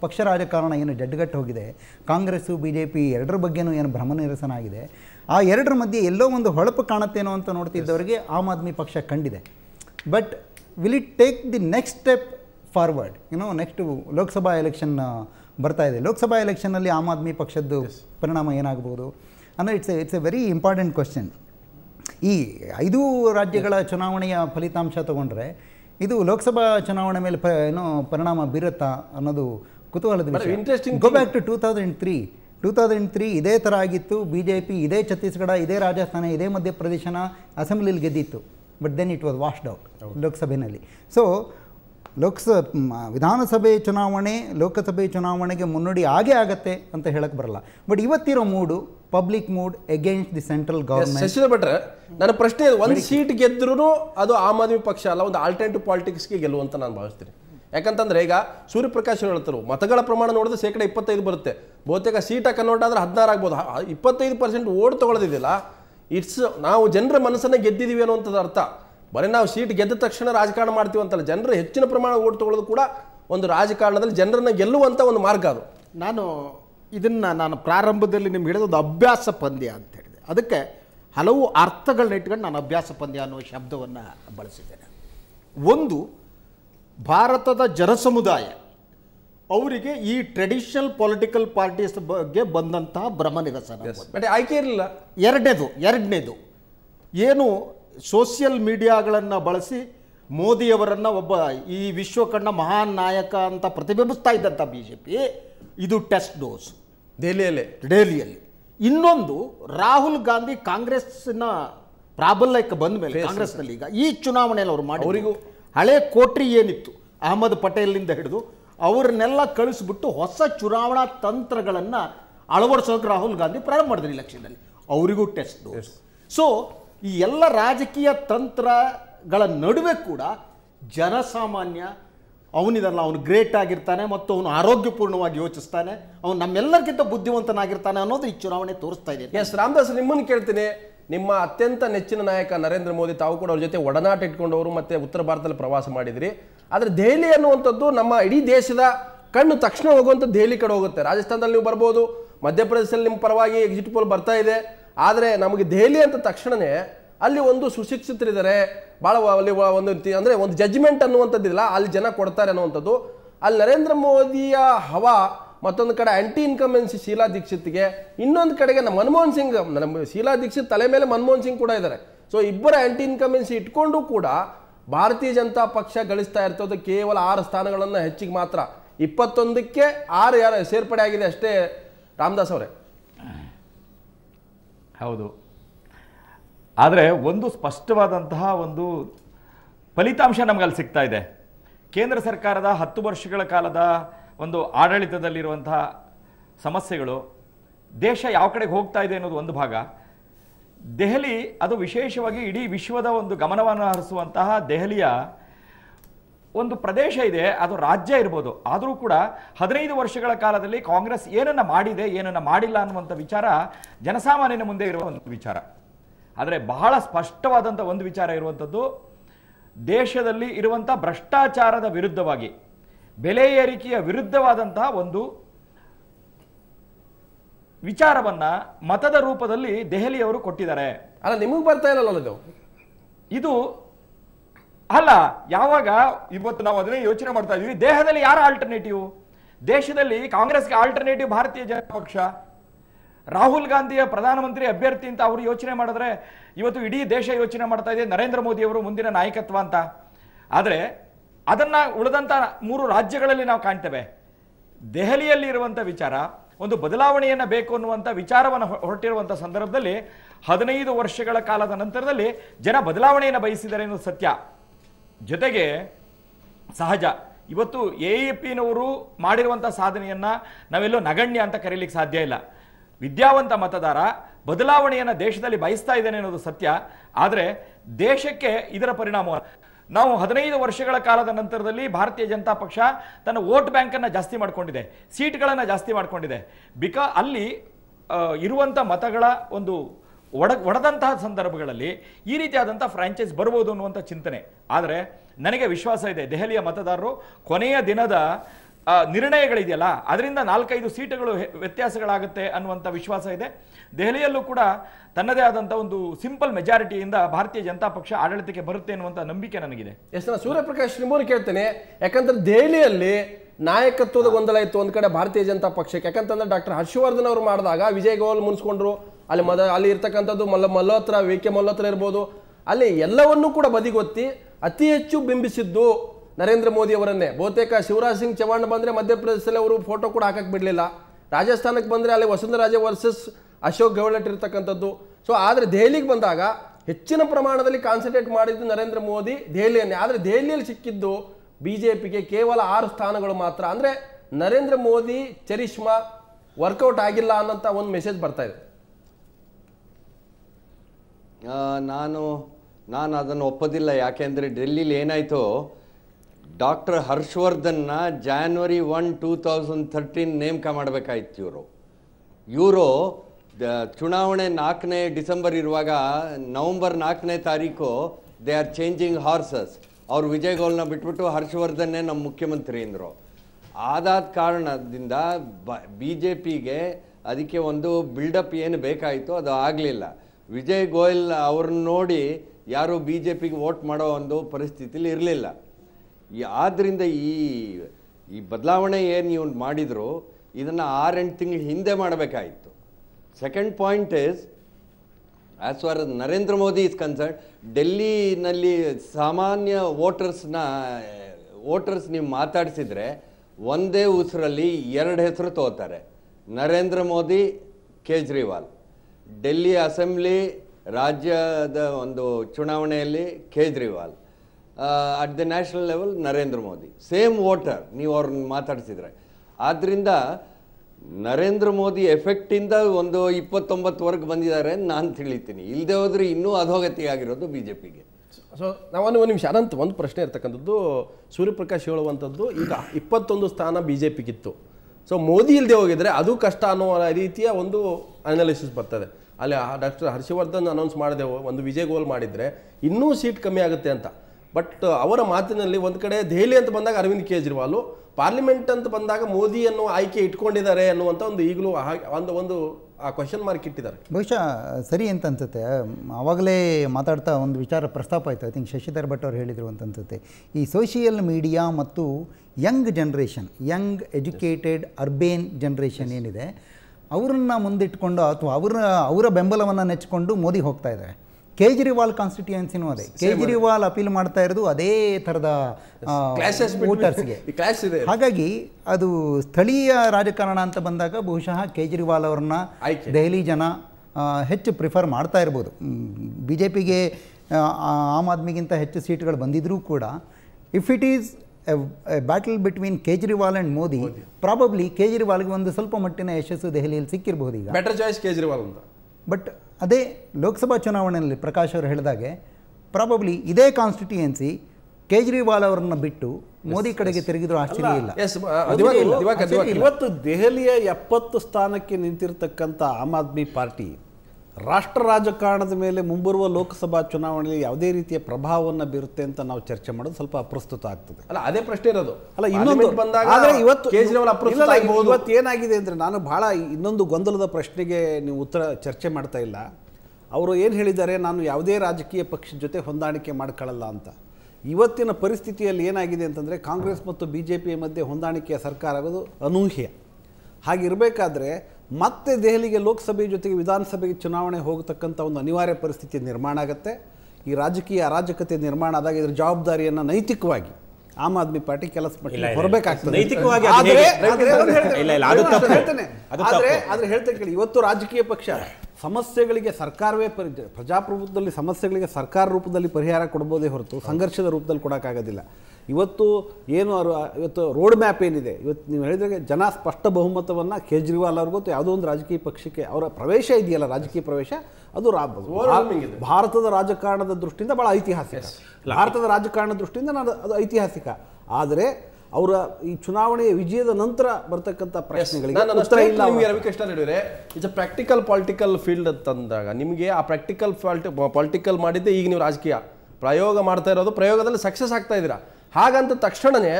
ಪಕ್ಷ ರಾಜಕಾರಣ ಏನು ಜಡ್ಡುಗಟ್ಟು ಹೋಗಿದೆ ಕಾಂಗ್ರೆಸ್ಸು ಬಿ ಜೆ ಪಿ ಎರಡರ ಬಗ್ಗೆನೂ ಏನು ಭ್ರಮ ನಿರಸನ ಆಗಿದೆ ಆ ಎರಡರ ಮಧ್ಯೆ ಎಲ್ಲೋ ಒಂದು ಹೊಳಪು ಕಾಣುತ್ತೇನೋ ಅಂತ ನೋಡ್ತಿದ್ದವರಿಗೆ ಆಮ್ ಆದ್ಮಿ ಪಕ್ಷ ಕಂಡಿದೆ but will it take the next step forward ಏನೋ ನೆಕ್ಸ್ಟ್ ಲೋಕಸಭಾ ಎಲೆಕ್ಷನ್ ಬರ್ತಾ ಇದೆ ಲೋಕಸಭಾ ಎಲೆಕ್ಷನ್ನಲ್ಲಿ ಆಮ್ ಆದ್ಮಿ ಪಕ್ಷದ್ದು ಪರಿಣಾಮ ಏನಾಗ್ಬೋದು ಅಂದರೆ it's a it's a very important question ಈ ಐದು ರಾಜ್ಯಗಳ ಚುನಾವಣೆಯ ಫಲಿತಾಂಶ ತಗೊಂಡ್ರೆ ಇದು ಲೋಕಸಭಾ ಚುನಾವಣೆ ಮೇಲೆ ಪ ಏನೋ ಪರಿಣಾಮ ಬೀರುತ್ತಾ ಅನ್ನೋದು ಕುತೂಹಲದ ವಿಷಯ interesting go back to two thousand three two thousand three ಇದೇ ಥರ ಆಗಿತ್ತು ಬಿ ಜೆ ಪಿ ಇದೇ ಛತ್ತೀಸ್ಗಢ ಇದೇ ರಾಜಸ್ಥಾನ ಇದೇ ಮಧ್ಯಪ್ರದೇಶನ ಅಸೆಂಬ್ಲಿಲಿ ಗೆದ್ದಿತ್ತು but then it was washed out ಲೋಕಸಭೆಯಲ್ಲಿ ಸೊ ಲೋಕಸ ವಿಧಾನಸಭೆ ಚುನಾವಣೆ ಲೋಕಸಭೆ ಚುನಾವಣೆಗೆ ಮುನ್ನುಡಿ ಆಗೇ ಆಗತ್ತೆ ಅಂತ ಹೇಳಕ್ ಬರಲ್ಲ ಬಟ್ ಇವತ್ತಿರೋ mood public mood against the central government ಶಶಿಲ ಭಟ್ರೆ ನನ್ನ ಪ್ರಶ್ನೆ ಒಂದು ಸೀಟ್ ಗೆದ್ರು ಅದು ಆಮ್ ಆದ್ಮಿ ಪಕ್ಷ ಅಲ್ಲ ಒಂದು ಆಲ್ಟರ್ನೇಟಿವ್ ಪಾಲಿಟಿಕ್ಸ್ಗೆ ಗೆಲುವು ಅಂತ ನಾನು ಭಾವಿಸ್ತೀನಿ ಯಾಕಂತಂದ್ರೆ ಈಗ ಸೂರ್ಯಪ್ರಕಾಶ್ ಹೇಳ್ತಾರೆ ಮತಗಳ ಪ್ರಮಾಣ ನೋಡಿದ್ರೆ ಶೇಕಡ ಇಪ್ಪತ್ತೈದು ಬರುತ್ತೆ ಬಹುತೇಕ ಸೀಟ್ ಕನ್ವರ್ಟ್ ಆದ್ರೆ ಹದಿನಾರು ಆಗ್ಬೋದು ಇಪ್ಪತ್ತೈದು ಪರ್ಸೆಂಟ್ ಓಟ್ ತೊಗೊಳೋದಿದೆಯಲ್ಲ ಇಟ್ಸ್ ನಾವು ಜನರ ಮನಸ್ಸನ್ನು ಗೆದ್ದಿದ್ದೀವಿ ಅನ್ನೋಂಥದ್ದು ಅರ್ಥ ಬರೀ ನಾವು ಸೀಟ್ ಗೆದ್ದ ತಕ್ಷಣ ರಾಜಕಾರಣ ಮಾಡ್ತೀವಿ ಅಂತಲ್ಲ ಜನರು ಹೆಚ್ಚಿನ ಪ್ರಮಾಣ ಓಟ್ ತಗೊಳ್ಳೋದು ಕೂಡ ಒಂದು ರಾಜಕಾರಣದಲ್ಲಿ ಜನರನ್ನು ಗೆಲ್ಲುವಂಥ ಒಂದು ಮಾರ್ಗ ಅದು ನಾನು ಇದನ್ನು ನಾನು ಪ್ರಾರಂಭದಲ್ಲಿ ನಿಮ್ಗೆ ಒಂದು ಅಭ್ಯಾಸ ಪಂದ್ಯ ಅಂತ ಹೇಳಿದೆ ಅದಕ್ಕೆ ಹಲವು ಅರ್ಥಗಳನ್ನ ಇಟ್ಕೊಂಡು ನಾನು ಅಭ್ಯಾಸ ಪಂದ್ಯ ಅನ್ನೋ ಶಬ್ದವನ್ನು ಬಳಸಿದ್ದೇನೆ ಒಂದು ಭಾರತದ ಜನಸಮುದಾಯ ಅವರಿಗೆ ಈ ಟ್ರೆಡಿಷನಲ್ ಪೊಲಿಟಿಕಲ್ ಪಾರ್ಟೀಸ್ ಬಗ್ಗೆ ಬಂದಂತಹ ಭ್ರಮ ನಿರಸನ ಬಟ್ ಆಯ್ಕೆ ಇರಲಿಲ್ಲ ಎರಡನೇದು ಎರಡನೇದು ಏನು ಸೋಷಿಯಲ್ ಮೀಡಿಯಾಗಳನ್ನು ಬಳಸಿ ಮೋದಿಯವರನ್ನು ಒಬ್ಬ ಈ ವಿಶ್ವಕಣ್ಣ ಮಹಾನ್ ನಾಯಕ ಅಂತ ಪ್ರತಿಬಿಂಬಿಸ್ತಾ ಇದ್ದಂಥ ಬಿ ಜೆ ಪಿ ಇದು ಟೆಸ್ಟ್ ಡೋಸ್ ದೆಹಲಿಯಲ್ಲಿ ಡೆಹಲಿಯಲ್ಲಿ ಇನ್ನೊಂದು ರಾಹುಲ್ ಗಾಂಧಿ ಕಾಂಗ್ರೆಸ್ನ ಪ್ರಾಬಲ್ಯಕ್ಕೆ ಬಂದ ಮೇಲೆ ಕಾಂಗ್ರೆಸ್ನಲ್ಲಿ ಈಗ ಈ ಚುನಾವಣೆಯಲ್ಲಿ ಅವರು ಮಾಡಿ ಅವರಿಗೂ ಹಳೆ ಕೋಟ್ರಿ ಏನಿತ್ತು ಅಹಮದ್ ಪಟೇಲ್ನಿಂದ ಹಿಡಿದು ಅವ್ರನ್ನೆಲ್ಲ ಕಳಿಸ್ಬಿಟ್ಟು ಹೊಸ ಚುನಾವಣಾ ತಂತ್ರಗಳನ್ನು ಅಳವಡಿಸೋಕೆ ರಾಹುಲ್ ಗಾಂಧಿ ಪ್ರಾರಂಭ ಮಾಡಿದ್ರು ಇಲೆಕ್ಷನ್ನಲ್ಲಿ ಅವರಿಗೂ ಟೆಸ್ಟ್ ಡೋಸ್ ಸೊ ಈ ಎಲ್ಲ ರಾಜಕೀಯ ತಂತ್ರಗಳ ನಡುವೆ ಕೂಡ ಜನಸಾಮಾನ್ಯ ಅವನಿದಲ್ಲ ಅವನು ಗ್ರೇಟ್ ಆಗಿರ್ತಾನೆ ಮತ್ತು ಅವನು ಆರೋಗ್ಯಪೂರ್ಣವಾಗಿ ಯೋಚಿಸ್ತಾನೆ ಅವನು ನಮ್ಮೆಲ್ಲರಿಗಿಂತ ಬುದ್ಧಿವಂತನಾಗಿರ್ತಾನೆ ಅನ್ನೋದು ಈ ಚುನಾವಣೆ ತೋರಿಸ್ತಾ ಇದೆ ಎಸ್ ರಾಮದಾಸ್ ನಿಮ್ಮನ್ನು ಕೇಳ್ತೀನಿ ನಿಮ್ಮ ಅತ್ಯಂತ ನೆಚ್ಚಿನ ನಾಯಕ ನರೇಂದ್ರ ಮೋದಿ ತಾವು ಕೂಡ ಅವ್ರ ಜೊತೆ ಒಡನಾಟ ಇಟ್ಕೊಂಡವರು ಮತ್ತೆ ಉತ್ತರ ಭಾರತದಲ್ಲಿ ಪ್ರವಾಸ ಮಾಡಿದ್ರಿ ಆದರೆ ದೆಹಲಿ ಅನ್ನುವಂಥದ್ದು ನಮ್ಮ ಇಡೀ ದೇಶದ ಕಣ್ಣು ತಕ್ಷಣ ಹೋಗುವಂಥ ದೆಹಲಿ ಕಡೆ ಹೋಗುತ್ತೆ ರಾಜಸ್ಥಾನದಲ್ಲಿ ನೀವು ಬರ್ಬೋದು ಮಧ್ಯಪ್ರದೇಶದಲ್ಲಿ ನಿಮ್ಮ ಪರವಾಗಿ ಎಕ್ಸಿಟ್ ಪೋಲ್ ಬರ್ತಾ ಇದೆ ಆದರೆ ನಮಗೆ ದೆಹಲಿ ಅಂತ ತಕ್ಷಣವೇ ಅಲ್ಲಿ ಒಂದು ಸುಶಿಕ್ಷಿತರಿದ್ದಾರೆ ಭಾಳ ಅಲ್ಲಿ ಒಂದು ಅಂದರೆ ಒಂದು ಜಜ್ಮೆಂಟ್ ಅನ್ನುವಂಥದ್ದಿಲ್ಲ ಅಲ್ಲಿ ಜನ ಕೊಡ್ತಾರೆ ಅನ್ನುವಂಥದ್ದು ಅಲ್ಲಿ ನರೇಂದ್ರ ಮೋದಿಯ ಹವಾ ಮತ್ತೊಂದು ಕಡೆ ಆ್ಯಂಟಿ ಇನ್ಕಮೆನ್ಸಿ ಶೀಲಾ ದೀಕ್ಷಿತ್ಗೆ ಇನ್ನೊಂದು ಕಡೆಗೆ ನಮ್ಮ ಮನಮೋಹನ್ ಸಿಂಗ್ ನಮ್ಮ ಶೀಲಾ ದೀಕ್ಷಿತ್ ತಲೆ ಮೇಲೆ ಮನಮೋಹನ್ ಸಿಂಗ್ ಕೂಡ ಇದ್ದಾರೆ ಸೊ ಇಬ್ಬರ ಆ್ಯಂಟಿ ಇನ್ಕಮೆನ್ಸಿ ಇಟ್ಕೊಂಡು ಕೂಡ ಭಾರತೀಯ ಜನತಾ ಪಕ್ಷ ಗಳಿಸ್ತಾ ಇರ್ತದೆ ಕೇವಲ ಆರು ಸ್ಥಾನಗಳನ್ನು ಹೆಚ್ಚಿಗೆ ಮಾತ್ರ ಇಪ್ಪತ್ತೊಂದಕ್ಕೆ ಆರು ಯಾರು ಸೇರ್ಪಡೆ ಆಗಿದೆ ಅಷ್ಟೇ ರಾಮದಾಸ್ ಅವರೇ ಹೌದು ಆದರೆ ಒಂದು ಸ್ಪಷ್ಟವಾದಂತಹ ಒಂದು ಫಲಿತಾಂಶ ನಮಗಲ್ಲಿ ಸಿಗ್ತಾ ಇದೆ ಕೇಂದ್ರ ಸರ್ಕಾರದ ಹತ್ತು ವರ್ಷಗಳ ಕಾಲದ ಒಂದು ಆಡಳಿತದಲ್ಲಿರುವಂತಹ ಸಮಸ್ಯೆಗಳು ದೇಶ ಯಾವ ಕಡೆಗೆ ಹೋಗ್ತಾ ಇದೆ ಅನ್ನೋದು ಒಂದು ಭಾಗ ದೆಹಲಿ ಅದು ವಿಶೇಷವಾಗಿ ಇಡೀ ವಿಶ್ವದ ಒಂದು ಗಮನವನ್ನು ಹರಿಸುವಂತಹ ದೆಹಲಿಯ ಒಂದು ಪ್ರದೇಶ ಇದೆ ಅದು ರಾಜ್ಯ ಇರ್ಬೋದು ಆದರೂ ಕೂಡ ಹದಿನೈದು ವರ್ಷಗಳ ಕಾಲದಲ್ಲಿ ಕಾಂಗ್ರೆಸ್ ಏನನ್ನು ಮಾಡಿದೆ ಏನನ್ನು ಮಾಡಿಲ್ಲ ಅನ್ನುವಂಥ ವಿಚಾರ ಜನಸಾಮಾನ್ಯನ ಮುಂದೆ ಇರುವ ಒಂದು ವಿಚಾರ ಆದರೆ ಬಹಳ ಸ್ಪಷ್ಟವಾದಂಥ ಒಂದು ವಿಚಾರ ಇರುವಂಥದ್ದು ದೇಶದಲ್ಲಿ ಇರುವಂಥ ಭ್ರಷ್ಟಾಚಾರದ ವಿರುದ್ಧವಾಗಿ ಬೆಲೆ ಏರಿಕೆಯ ವಿರುದ್ಧವಾದಂತಹ ಒಂದು ವಿಚಾರವನ್ನ ಮತದ ರೂಪದಲ್ಲಿ ದೆಹಲಿಯವರು ಕೊಟ್ಟಿದ್ದಾರೆ ಅಲ್ಲ ನಿಮಗೆ ಬರ್ತಾ ಇಲ್ಲ ಅದು ಇದು ಅಲ್ಲ ಯಾವಾಗ ಇವತ್ತು ನಾವು ಅದನ್ನೇ ಯೋಚನೆ ಮಾಡ್ತಾ ಇದೀವಿ ದೇಹದಲ್ಲಿ ಯಾರ ಆಲ್ಟರ್ನೇಟಿವ್ ದೇಶದಲ್ಲಿ ಕಾಂಗ್ರೆಸ್ಗೆ ಆಲ್ಟರ್ನೇಟಿವ್ ಭಾರತೀಯ ಜನತಾ ಪಕ್ಷ ರಾಹುಲ್ ಗಾಂಧಿಯ ಪ್ರಧಾನಮಂತ್ರಿ ಅಭ್ಯರ್ಥಿ ಅಂತ ಅವರು ಯೋಚನೆ ಮಾಡಿದ್ರೆ ಇವತ್ತು ಇಡೀ ದೇಶ ಯೋಚನೆ ಮಾಡ್ತಾ ಇದೆ ನರೇಂದ್ರ ಮೋದಿ ಅವರು ಮುಂದಿನ ನಾಯಕತ್ವ ಅಂತ ಆದರೆ ಅದನ್ನು ಉಳಿದಂಥ ಮೂರು ರಾಜ್ಯಗಳಲ್ಲಿ ನಾವು ಕಾಣ್ತೇವೆ ದೆಹಲಿಯಲ್ಲಿ ಇರುವಂಥ ವಿಚಾರ ಒಂದು ಬದಲಾವಣೆಯನ್ನು ಬೇಕು ಅನ್ನುವಂಥ ವಿಚಾರವನ್ನು ಹೊರಟಿರುವಂಥ ಸಂದರ್ಭದಲ್ಲಿ ಹದಿನೈದು ವರ್ಷಗಳ ಕಾಲದ ನಂತರದಲ್ಲಿ ಜನ ಬದಲಾವಣೆಯನ್ನು ಬಯಸಿದ್ದಾರೆ ಅನ್ನೋದು ಸತ್ಯ ಜೊತೆಗೆ ಸಹಜ ಇವತ್ತು ಎ ಎ ಪಿನವರು ಮಾಡಿರುವಂಥ ಸಾಧನೆಯನ್ನು ನಾವೆಲ್ಲೋ ನಗಣ್ಯ ಅಂತ ಕರೀಲಿಕ್ಕೆ ಸಾಧ್ಯ ಇಲ್ಲ ವಿದ್ಯಾವಂತ ಮತದಾರ ಬದಲಾವಣೆಯನ್ನು ದೇಶದಲ್ಲಿ ಬಯಸ್ತಾ ಇದ್ದಾನೆ ಅನ್ನೋದು ಸತ್ಯ ಆದರೆ ದೇಶಕ್ಕೆ ಇದರ ಪರಿಣಾಮ ನಾವು ಹದಿನೈದು ವರ್ಷಗಳ ಕಾಲದ ನಂತರದಲ್ಲಿ ಭಾರತೀಯ ಜನತಾ ಪಕ್ಷ ತನ್ನ ವೋಟ್ ಬ್ಯಾಂಕನ್ನು ಜಾಸ್ತಿ ಮಾಡಿಕೊಂಡಿದೆ ಸೀಟ್ಗಳನ್ನು ಜಾಸ್ತಿ ಮಾಡಿಕೊಂಡಿದೆ ಬಿಕಾ ಅಲ್ಲಿ ಇರುವಂಥ ಮತಗಳ ಒಂದು ಒಡ ಒಡದಂತಹ ಸಂದರ್ಭಗಳಲ್ಲಿ ಈ ರೀತಿಯಾದಂಥ ಫ್ರಾಂಚೈಸ್ ಬರ್ಬೋದು ಅನ್ನುವಂಥ ಚಿಂತನೆ ಆದರೆ ನನಗೆ ವಿಶ್ವಾಸ ಇದೆ ದೆಹಲಿಯ ಮತದಾರರು ಕೊನೆಯ ದಿನದ ನಿರ್ಣಯಗಳಿದೆಯಲ್ಲ ಅದರಿಂದ ನಾಲ್ಕೈದು ಸೀಟುಗಳು ವ್ಯತ್ಯಾಸಗಳಾಗುತ್ತೆ ಅನ್ನುವಂಥ ವಿಶ್ವಾಸ ಇದೆ ದೆಹಲಿಯಲ್ಲೂ ಕೂಡ ತನ್ನದೇ ಆದಂಥ ಒಂದು ಸಿಂಪಲ್ ಮೆಜಾರಿಟಿಯಿಂದ ಭಾರತೀಯ ಜನತಾ ಪಕ್ಷ ಆಡಳಿತಕ್ಕೆ ಬರುತ್ತೆ ಅನ್ನುವಂಥ ನಂಬಿಕೆ ನನಗಿದೆ ಎಸ್ ನಾನು ಸೂರ್ಯಪ್ರಕಾಶ್ ನಿಮ್ಮನ್ನು ಕೇಳ್ತೇನೆ ಯಾಕಂದ್ರೆ ದೆಹಲಿಯಲ್ಲಿ ನಾಯಕತ್ವದ ಗೊಂದಲ ಇತ್ತು ಒಂದು ಕಡೆ ಭಾರತೀಯ ಜನತಾ ಪಕ್ಷಕ್ಕೆ ಯಾಕಂತಂದ್ರೆ ಡಾಕ್ಟರ್ ಹರ್ಷವರ್ಧನ್ ಅವರು ಮಾಡಿದಾಗ ವಿಜಯ್ ಗೋವಲ್ ಮುನ್ಸ್ಕೊಂಡ್ರು ಅಲ್ಲಿ ಮದ ಅಲ್ಲಿ ಇರ್ತಕ್ಕಂಥದ್ದು ಮಲ್ಲ ಮಲ್ಲೋತ್ರ ವಿ ಕೆ ಮಲ್ಲೋತ್ರ ಇರ್ಬೋದು ಅಲ್ಲಿ ಎಲ್ಲವನ್ನೂ ಕೂಡ ಬದಿಗೊತ್ತಿ ಅತಿ ಹೆಚ್ಚು ಬಿಂಬಿಸಿದ್ದು ನರೇಂದ್ರ ಮೋದಿ ಅವರನ್ನೇ ಬಹುತೇಕ ಶಿವರಾಜ್ ಸಿಂಗ್ ಚವಾಣ್ ಬಂದರೆ ಮಧ್ಯಪ್ರದೇಶದಲ್ಲಿ ಅವರು ಫೋಟೋ ಕೂಡ ಹಾಕಕ್ಕೆ ಬಿಡಲಿಲ್ಲ ರಾಜಸ್ಥಾನಕ್ಕೆ ಬಂದರೆ ಅಲ್ಲಿ ವಸುಂಧರಾಜ ವರ್ಸಸ್ ಅಶೋಕ್ ಗೆಹ್ಲಟ್ ಇರ್ತಕ್ಕಂಥದ್ದು ಸೊ ಆದರೆ ದೆಹಲಿಗೆ ಬಂದಾಗ ಹೆಚ್ಚಿನ ಪ್ರಮಾಣದಲ್ಲಿ ಕಾನ್ಸಂಟ್ರೇಟ್ ಮಾಡಿದ್ದು ನರೇಂದ್ರ ಮೋದಿ ದೆಹಲಿಯನ್ನೇ ಆದರೆ ದೆಹಲಿಯಲ್ಲಿ ಸಿಕ್ಕಿದ್ದು ಬಿ ಜೆ ಪಿಗೆ ಕೇವಲ ಆರು ಸ್ಥಾನಗಳು ಮಾತ್ರ ಅಂದರೆ ನರೇಂದ್ರ ಮೋದಿ ಚರಿಷ್ಮಾ ವರ್ಕೌಟ್ ಆಗಿಲ್ಲ ಅನ್ನೋಂಥ ಒಂದು ಮೆಸೇಜ್ ಬರ್ತಾ ಇದೆ ನಾನು ನಾನು ಅದನ್ನು ಒಪ್ಪೋದಿಲ್ಲ ಯಾಕೆಂದರೆ ಡೆಲ್ಲಿಲಿ ಏನಾಯಿತು ಡಾಕ್ಟರ್ ಹರ್ಷವರ್ಧನ್ನ January one two thousand thirteen ನೇಮಕ ಮಾಡಬೇಕಾಗಿತ್ತು ಇವರು ಇವರು ಚುನಾವಣೆ ನಾಲ್ಕನೇ ಡಿಸೆಂಬರ್ ಇರುವಾಗ ನವಂಬರ್ ನಾಲ್ಕನೇ ತಾರೀಕು ದೇ ಆರ್ ಚೇಂಜಿಂಗ್ ಹಾರ್ಸಸ್ ಅವ್ರು ವಿಜಯಗೌಲ್ನ ಬಿಟ್ಬಿಟ್ಟು ಹರ್ಷವರ್ಧನ್ನೇ ನಮ್ಮ ಮುಖ್ಯಮಂತ್ರಿ ಅಂದರು ಆದಾದ ಕಾರಣದಿಂದ ಬ ಬಿ ಜೆ ಪಿಗೆ ಅದಕ್ಕೆ ಒಂದು ಬಿಲ್ಡಪ್ ಏನು ಬೇಕಾಯಿತು ಅದು ಆಗಲಿಲ್ಲ ವಿಜಯ್ ಗೋಯಲ್ ಅವ್ರನ್ನ ನೋಡಿ ಯಾರೂ ಬಿ ಜೆ ಪಿಗೆ ವೋಟ್ ಮಾಡೋ ಒಂದು ಪರಿಸ್ಥಿತಿಲಿ ಇರಲಿಲ್ಲ ಆದ್ದರಿಂದ ಈ ಈ ಬದಲಾವಣೆ ಏನು ನೀವು ಮಾಡಿದ್ರು ಇದನ್ನು ಆರೆಂಟು ತಿಂಗಳು ಹಿಂದೆ ಮಾಡಬೇಕಾಯಿತು second point is as far Narendra Modi is concern ಡೆಲ್ಲಿನಲ್ಲಿ ಸಾಮಾನ್ಯ ವೋಟರ್ಸ್ನ ವೋಟರ್ಸ್ ನೀವು ಮಾತಾಡಿಸಿದರೆ ಒಂದೇ ಉಸಿರಲ್ಲಿ ಎರಡು ಹೆಸರು ತೋತಾರೆ ನರೇಂದ್ರ ಮೋದಿ ಕೇಜ್ರಿವಾಲ್ ಡೆಲ್ಲಿ ಅಸೆಂಬ್ಲಿ ರಾಜ್ಯದ ಒಂದು ಚುನಾವಣೆಯಲ್ಲಿ Kejriwal at the national level Narendra Modi same voter ನೀವು ಅವ್ರನ್ನ ಮಾತಾಡಿಸಿದ್ರೆ ಆದ್ದರಿಂದ ನರೇಂದ್ರ ಮೋದಿ ಎಫೆಕ್ಟಿಂದ ಒಂದು ಇಪ್ಪತ್ತೊಂಬತ್ತುವರೆಗೆ ಬಂದಿದ್ದಾರೆ ಅಂತ ನಾನು ತಿಳಿತೀನಿ ಇಲ್ಲದೆ ಹೋದರೆ ಇನ್ನೂ ಅಧೋಗತಿ ಆಗಿರೋದು ಬಿ ಜೆ ಪಿಗೆ ಸೊ ನಾವೊಂದು ಒಂದು ನಿಮಿಷ ಅನಂತ ಒಂದು ಪ್ರಶ್ನೆ ಇರ್ತಕ್ಕಂಥದ್ದು ಸೂರ್ಯಪ್ರಕಾಶ್ ಹೇಳುವಂಥದ್ದು ಈಗ ಇಪ್ಪತ್ತೊಂದು ಸ್ಥಾನ ಬಿ ಜೆ ಪಿಗಿತ್ತು ಸೊ ಮೋದಿ ಇಲ್ಲದೆ ಹೋಗಿದರೆ ಅದು ಕಷ್ಟ ಅನ್ನೋ ರೀತಿಯ ಒಂದು ಅನಾಲಿಸಿಸ್ ಬರ್ತದೆ ಅಲ್ಲಿ ಡಾಕ್ಟರ್ ಹರ್ಷವರ್ಧನ್ ಅನೌನ್ಸ್ ಮಾಡಿದೆವು ಒಂದು ವಿಜಯ್ ಗೋಲ್ ಮಾಡಿದರೆ ಇನ್ನೂ ಸೀಟ್ ಕಮ್ಮಿ ಆಗುತ್ತೆ ಅಂತ ಬಟ್ uh, ಅವರ ಮಾತಿನಲ್ಲಿ ಒಂದು ಕಡೆ ದೆಹಲಿ ಅಂತ ಬಂದಾಗ ಅರವಿಂದ್ ಕೇಜ್ರಿವಾಲ್ ಪಾರ್ಲಿಮೆಂಟ್ ಅಂತ ಬಂದಾಗ ಮೋದಿಯನ್ನು ಆಯ್ಕೆ ಇಟ್ಕೊಂಡಿದ್ದಾರೆ ಅನ್ನುವಂಥ ಒಂದು ಈಗಲೂ ಒಂದು ಒಂದು ಆ ಕ್ವಶನ್ ಮಾರ್ಕ್ ಇಟ್ಟಿದ್ದಾರೆ ಬಹುಶಃ ಸರಿ ಅಂತ ಅನ್ಸುತ್ತೆ ಆವಾಗಲೇ ಮಾತಾಡ್ತಾ ಒಂದು ವಿಚಾರ ಪ್ರಸ್ತಾಪ ಆಯಿತು ಐ ಥಿಂಕ್ ಶಶಿಧರ್ ಭಟ್ ಅವರು ಹೇಳಿದರು ಅಂತ ಅನ್ಸುತ್ತೆ ಈ ಸೋಷಿಯಲ್ ಮೀಡಿಯಾ ಮತ್ತು young generation young educated urban generation ಏನಿದೆ ಅವ್ರನ್ನ ಮುಂದಿಟ್ಕೊಂಡು ಅಥವಾ ಅವರ ಅವರ ಬೆಂಬಲವನ್ನು ನೆಚ್ಚಿಕೊಂಡು ಮೋದಿ ಹೋಗ್ತಾ ಇದ್ದಾರೆ ಕೇಜ್ರಿವಾಲ್ ಕಾನ್ಸ್ಟಿಟ್ಯೂಯನ್ಸಿನೂ ಅದೇ ಕೇಜ್ರಿವಾಲ್ ಅಪೀಲ್ ಮಾಡ್ತಾ ಇರೋದು ಅದೇ ಥರದ ವೋಟರ್ಸ್ಗೆ ಹಾಗಾಗಿ ಅದು ಸ್ಥಳೀಯ ರಾಜಕಾರಣ ಅಂತ ಬಂದಾಗ ಬಹುಶಃ ಕೇಜ್ರಿವಾಲ್ ಅವ್ರನ್ನ ದೆಹಲಿ ಜನ ಹೆಚ್ಚು ಪ್ರಿಫರ್ ಮಾಡ್ತಾ ಇರ್ಬೋದು ಬಿ ಜೆ ಪಿಗೆ ಆಮ್ ಆದ್ಮಿಗಿಂತ ಹೆಚ್ಚು ಸೀಟ್ಗಳು ಬಂದಿದ್ರೂ ಕೂಡ if it is battle between Kejriwal and Modi probably ಕೇಜ್ರಿವಾಲ್ಗೆ ಒಂದು ಸ್ವಲ್ಪ ಮಟ್ಟಿನ ಯಶಸ್ಸು ದೆಹಲಿಯಲ್ಲಿ ಸಿಕ್ಕಿರಬಹುದು ಈಗ ಬೆಟರ್ ಚಾಯ್ಸ್ ಕೇಜ್ರಿವಾಲ್ ಅಂತ ಬಟ್ ಅದೇ ಲೋಕಸಭಾ ಚುನಾವಣೆಯಲ್ಲಿ ಪ್ರಕಾಶ್ ಅವರು ಹೇಳಿದಾಗೆ ಪ್ರಾಬಬ್ಲಿ ಇದೇ ಕಾನ್ಸ್ಟಿಟ್ಯೂಯೆನ್ಸಿ ಕೇಜ್ರಿವಾಲ್ ಅವರನ್ನ ಬಿಟ್ಟು ಮೋದಿ ಕಡೆಗೆ ತಿರುಗಿದ್ರು ಆಶ್ಚರ್ಯ ಇಲ್ಲ ಇವತ್ತು ದೆಹಲಿಯ ಎಪ್ಪತ್ತು ಸ್ಥಾನಕ್ಕೆ ನಿಂತಿರತಕ್ಕಂಥ ಆಮ್ ಆದ್ಮಿ ಪಾರ್ಟಿ ರಾಷ್ಟ್ರ ರಾಜಕಾರಣದ ಮೇಲೆ ಮುಂಬರುವ ಲೋಕಸಭಾ ಚುನಾವಣೆಯಲ್ಲಿ ಯಾವುದೇ ರೀತಿಯ ಪ್ರಭಾವವನ್ನು ಬೀರುತ್ತೆ ಅಂತ ನಾವು ಚರ್ಚೆ ಮಾಡೋದು ಸ್ವಲ್ಪ ಅಪ್ರಸ್ತುತ ಆಗ್ತದೆ ಅಲ್ಲ ಅದೇ ಪ್ರಶ್ನೆ ಇರೋದು ಅಲ್ಲ ಇನ್ನೊಂದು ಬಂದಾಗ ಇವತ್ತು ಇವತ್ತು ಏನಾಗಿದೆ ಅಂದರೆ ನಾನು ಭಾಳ ಇನ್ನೊಂದು ಗೊಂದಲದ ಪ್ರಶ್ನೆಗೆ ನೀವು ಉತ್ತರ ಚರ್ಚೆ ಮಾಡ್ತಾ ಇಲ್ಲ ಅವರು ಏನು ಹೇಳಿದ್ದಾರೆ ನಾನು ಯಾವುದೇ ರಾಜಕೀಯ ಪಕ್ಷದ ಜೊತೆ ಹೊಂದಾಣಿಕೆ ಮಾಡ್ಕೊಳ್ಳಲ್ಲ ಅಂತ ಇವತ್ತಿನ ಪರಿಸ್ಥಿತಿಯಲ್ಲಿ ಏನಾಗಿದೆ ಅಂತಂದರೆ ಕಾಂಗ್ರೆಸ್ ಮತ್ತು ಬಿ ಜೆ ಪಿಯ ಮಧ್ಯೆ ಹೊಂದಾಣಿಕೆಯ ಸರ್ಕಾರ ಆಗೋದು ಅನೂಹ್ಯ ಹಾಗಿರಬೇಕಾದ್ರೆ ಮತ್ತೆ ದೆಹಲಿಗೆ ಲೋಕಸಭೆ ಜೊತೆಗೆ ವಿಧಾನಸಭೆಗೆ ಚುನಾವಣೆ ಹೋಗತಕ್ಕಂಥ ಒಂದು ಅನಿವಾರ್ಯ ಪರಿಸ್ಥಿತಿ ನಿರ್ಮಾಣ ಆಗುತ್ತೆ ಈ ರಾಜಕೀಯ ಅರಾಜಕತೆ ನಿರ್ಮಾಣ ಆದಾಗ ಇದರ ಜವಾಬ್ದಾರಿಯನ್ನು ನೈತಿಕವಾಗಿ ಆಮ್ ಆದ್ಮಿ ಪಾರ್ಟಿ ಕೆಲಸ ಹೊರಬೇಕಾಗ್ತದೆ ಆದ್ರೆ ಹೇಳ್ತೇನೆ ಇವತ್ತು ರಾಜಕೀಯ ಪಕ್ಷ ಸಮಸ್ಯೆಗಳಿಗೆ ಸರ್ಕಾರವೇ ಪರಿ ಪ್ರಜಾಪ್ರಭುತ್ವದಲ್ಲಿ ಸಮಸ್ಯೆಗಳಿಗೆ ಸರ್ಕಾರ ರೂಪದಲ್ಲಿ ಪರಿಹಾರ ಕೊಡ್ಬೋದೇ ಹೊರತು ಸಂಘರ್ಷದ ರೂಪದಲ್ಲಿ ಕೊಡಕ್ಕಾಗೋದಿಲ್ಲ ಇವತ್ತು ಏನು ಅವರು ಇವತ್ತು ರೋಡ್ ಮ್ಯಾಪ್ ಏನಿದೆ ಇವತ್ತು ನೀವು ಹೇಳಿದಾಗ ಜನ ಸ್ಪಷ್ಟ ಬಹುಮತವನ್ನು ಕೇಜ್ರಿವಾಲ್ ಅವ್ರಿಗೆ ಗೊತ್ತು ಯಾವುದೋ ಒಂದು ರಾಜಕೀಯ ಪಕ್ಷಕ್ಕೆ ಅವರ ಪ್ರವೇಶ ಇದೆಯಲ್ಲ ರಾಜಕೀಯ ಪ್ರವೇಶ ಅದು ಭಾರತದ ರಾಜಕಾರಣದ ದೃಷ್ಟಿಯಿಂದ ಭಾಳ ಐತಿಹಾಸಿಕ ಭಾರತದ ರಾಜಕಾರಣದ ದೃಷ್ಟಿಯಿಂದ ನಾನು ಅದು ಐತಿಹಾಸಿಕ ಆದರೆ ಅವರ ಈ ಚುನಾವಣೆಯ ವಿಜಯದ ನಂತರ ಬರ್ತಕ್ಕಂಥ ಪ್ರಶ್ನೆಗಳಿಗೆ ರವಿಕೃಷ್ಣ ಹೇಳಿದ್ರೆ ಇಟ್ಸ್ ಪ್ರಾಕ್ಟಿಕಲ್ ಪೊಲಿಟಿಕಲ್ ಫೀಲ್ಡ್ ಅಂತಂದಾಗ ನಿಮಗೆ ಆ ಪ್ರಾಕ್ಟಿಕಲ್ ಪಾಲಿಟಿ ಪೊಲಿಟಿಕಲ್ ಮಾಡಿದ್ದೆ ಈಗ ನೀವು ರಾಜಕೀಯ ಪ್ರಯೋಗ ಮಾಡ್ತಾ ಇರೋದು ಪ್ರಯೋಗದಲ್ಲಿ ಸಕ್ಸಸ್ ಆಗ್ತಾ ಇದ್ದೀರಾ ಹಾಗಂತ ತಕ್ಷಣನೇ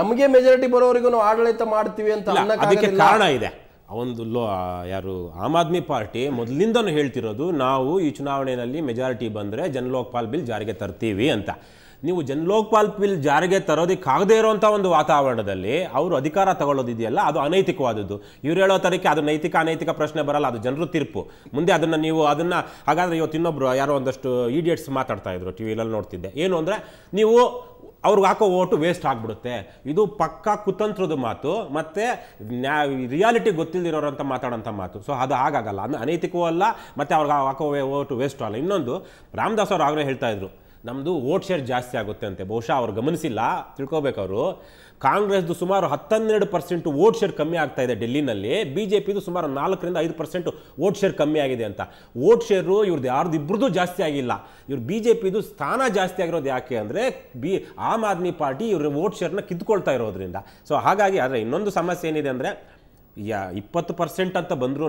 ನಮಗೆ ಮೆಜಾರಿಟಿ ಬರೋರಿಗೂ ಆಡಳಿತ ಮಾಡ್ತೀವಿ ಅಂತ ಅದಕ್ಕೆ ಕಾರಣ ಇದೆ ಒಂದು ಲೋ ಯಾರು ಆಮ್ ಆದ್ಮಿ ಪಾರ್ಟಿ ಮೊದಲಿಂದನೂ ಹೇಳ್ತಿರೋದು ನಾವು ಈ ಚುನಾವಣೆಯಲ್ಲಿ ಮೆಜಾರಿಟಿ ಬಂದರೆ ಲೋಕಪಾಲ್ ಬಿಲ್ ಜಾರಿಗೆ ತರ್ತೀವಿ ಅಂತ ನೀವು ಜನ್ಲೋಕ್ಪಾಲ್ ಬಿಲ್ ಜಾರಿಗೆ ಆಗದೆ ಇರೋವಂಥ ಒಂದು ವಾತಾವರಣದಲ್ಲಿ ಅವರು ಅಧಿಕಾರ ತಗೊಳ್ಳೋದಿದೆಯಲ್ಲ ಅದು ಅನೈತಿಕವಾದದ್ದು ಇವ್ರು ಹೇಳೋ ತರಕ್ಕೆ ಅದು ನೈತಿಕ ಅನೈತಿಕ ಪ್ರಶ್ನೆ ಬರಲ್ಲ ಅದು ಜನರು ತೀರ್ಪು ಮುಂದೆ ಅದನ್ನು ನೀವು ಅದನ್ನು ಹಾಗಾದರೆ ಇವತ್ತು ಇನ್ನೊಬ್ರು ಯಾರೋ ಒಂದಷ್ಟು ಇಡಿಯಟ್ಸ್ ಮಾತಾಡ್ತಾ ಇದ್ರು ಟಿ ವಿಲಲ್ಲಿ ನೋಡ್ತಿದ್ದೆ ಏನು ಅಂದರೆ ನೀವು ಅವ್ರಿಗೆ ಹಾಕೋ ಓಟು ವೇಸ್ಟ್ ಆಗಿಬಿಡುತ್ತೆ ಇದು ಪಕ್ಕಾ ಕುತಂತ್ರದ ಮಾತು ಮತ್ತು ರಿಯಾಲಿಟಿ ಗೊತ್ತಿಲ್ಲದಿರೋರಂತ ಮಾತಾಡೋಂಥ ಮಾತು ಸೊ ಅದು ಹಾಗಾಗಲ್ಲ ಅದು ಅನೈತಿಕವೂ ಅಲ್ಲ ಮತ್ತು ಅವ್ರಿಗೆ ಹಾಕೋ ಓಟು ವೇಸ್ಟು ಅಲ್ಲ ಇನ್ನೊಂದು ರಾಮದಾಸ್ ಅವರು ಆಗಲೇ ಹೇಳ್ತಾ ಇದ್ರು ನಮ್ಮದು ಓಟ್ ಶೇರ್ ಜಾಸ್ತಿ ಆಗುತ್ತೆ ಅಂತೆ ಬಹುಶಃ ಅವ್ರು ಗಮನಿಸಿಲ್ಲ ತಿಳ್ಕೋಬೇಕು ಅವರು ಕಾಂಗ್ರೆಸ್ದು ಸುಮಾರು ಹತ್ತನ್ನೆರಡು ಪರ್ಸೆಂಟ್ ವೋಟ್ ಶೇರ್ ಕಮ್ಮಿ ಆಗ್ತಾ ಇದೆ ಡೆಲ್ಲಿನಲ್ಲಿ ಬಿ ಜೆ ಪಿದು ಸುಮಾರು ನಾಲ್ಕರಿಂದ ಐದು ಪರ್ಸೆಂಟ್ ವೋಟ್ ಶೇರ್ ಕಮ್ಮಿ ಆಗಿದೆ ಅಂತ ವೋಟ್ ಶೇರು ಇವ್ರದ್ದು ಯಾರ್ದು ಇಬ್ಬರದ್ದು ಜಾಸ್ತಿ ಆಗಿಲ್ಲ ಇವ್ರು ಬಿ ಜೆ ಪಿದು ಸ್ಥಾನ ಜಾಸ್ತಿ ಆಗಿರೋದು ಯಾಕೆ ಅಂದರೆ ಬಿ ಆಮ್ ಆದ್ಮಿ ಪಾರ್ಟಿ ಇವ್ರ ವೋಟ್ ಶೇರ್ನ ಕಿತ್ಕೊಳ್ತಾ ಇರೋದ್ರಿಂದ ಸೊ ಹಾಗಾಗಿ ಆದರೆ ಇನ್ನೊಂದು ಸಮಸ್ಯೆ ಏನಿದೆ ಅಂದರೆ ಯಾ ಇಪ್ಪತ್ತು ಪರ್ಸೆಂಟ್ ಅಂತ ಬಂದ್ರೂ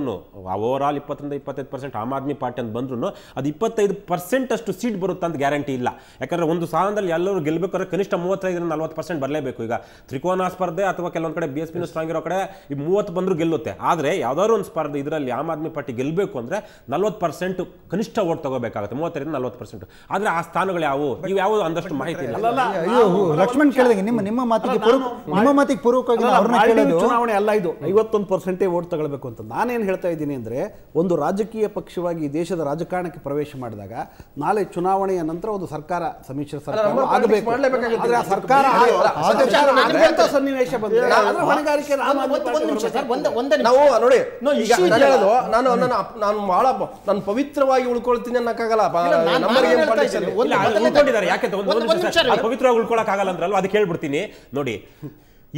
ಓವರ್ ಆಲ್ ಇಪ್ಪತ್ತರಿಂದ ಇಪ್ಪತ್ತೈದು ಪರ್ಸೆಂಟ್ ಆಮ್ ಆದ್ಮಿ ಪಾರ್ಟಿ ಅಂತ ಬಂದ್ರೂ ಅದು ಇಪ್ಪತ್ತೈದು ಪರ್ಸೆಂಟ್ ಅಷ್ಟು ಸೀಟ್ ಬರುತ್ತೆ ಅಂತ ಗ್ಯಾರಂಟಿ ಇಲ್ಲ ಯಾಕಂದರೆ ಒಂದು ಸ್ಥಾನದಲ್ಲಿ ಎಲ್ಲರೂ ಗೆಲ್ಲಬೇಕಾದ್ರೆ ಕನಿಷ್ಠ ಮೂವತ್ತೈದರಿಂದ ನಲ್ವತ್ತು ಪರ್ಸೆಂಟ್ ಬರಲೇಬೇಕು ಈಗ ತ್ರಿಕೋನ ಸ್ಪರ್ಧೆ ಅಥವಾ ಕೆಲವೊಂದು ಕಡೆ ಬಿ ಎಸ್ ಪಿನೂ ಸ್ಟ್ರಾಂಗ್ ಇರೋ ಕಡೆ ಈ ಮೂವತ್ತು ಬಂದರೂ ಗೆಲ್ಲುತ್ತೆ ಆದರೆ ಯಾವ್ದಾದ್ರು ಒಂದು ಸ್ಪರ್ಧೆ ಇದರಲ್ಲಿ ಆಮ್ ಆದ್ಮಿ ಪಾರ್ಟಿ ಗೆಲ್ಲಬೇಕು ಅಂದರೆ ನಲ್ವತ್ತು ಪರ್ಸೆಂಟ್ ಕನಿಷ್ಠ ಓಟ್ ತಗೋಬೇಕಾಗುತ್ತೆ ಮೂವತ್ತರಿಂದ ನಲ್ವತ್ತು ಪರ್ಸೆಂಟ್ ಆದರೆ ಆ ಸ್ಥಾನಗಳು ಯಾವುವು ನೀವು ಯಾವುದೋ ಅಂದಷ್ಟು ಮಾಹಿತಿ ಇಲ್ಲ ಲಕ್ಷ್ಮಣ್ ಕೇಳಿದಂಗೆ ನಿಮ್ಮ ನಿಮ್ಮ ಮಾತಿಗೆ ನಿಮ್ಮ ಮಾತಿಗೆ ಪೂರ್ವಕವಾಗಿ ಚುನಾವಣೆ ಅಲ್ಲ ಇದು ಐವತ್ತು ಇಪ್ಪತ್ತೊಂದು ಪರ್ಸೆಂಟೇ ಓಟ್ ತಗೊಳ್ಬೇಕು ಅಂತ ನಾನೇನು ಹೇಳ್ತಾ ಇದ್ದೀನಿ ಅಂದರೆ ಒಂದು ರಾಜಕೀಯ ಪಕ್ಷವಾಗಿ ದೇಶದ ರಾಜಕಾರಣಕ್ಕೆ ಪ್ರವೇಶ ಮಾಡಿದಾಗ ನಾಳೆ ಚುನಾವಣೆಯ ನಂತರ ಒಂದು ಸರ್ಕಾರ ಸಮ್ಮಿಶ್ರ ಸರ್ಕಾರ ಆಗಬೇಕು ಸರ್ಕಾರ ಸನ್ನಿವೇಶ ಬಂದರೆ ನೋಡಿ ನಾನು ನಾನು ಬಹಳ ನಾನು ಪವಿತ್ರವಾಗಿ ಉಳ್ಕೊಳ್ತೀನಿ ಅನ್ನಕ್ಕಾಗಲ್ಲ ಪವಿತ್ರವಾಗಿ ಉಳ್ಕೊಳಕ್ಕಾಗಲ್ಲ ಅಂದ್ರಲ್ವ ಅದಕ್ಕೆ ಹೇಳ್ಬಿಡ್ತೀನಿ ನೋಡಿ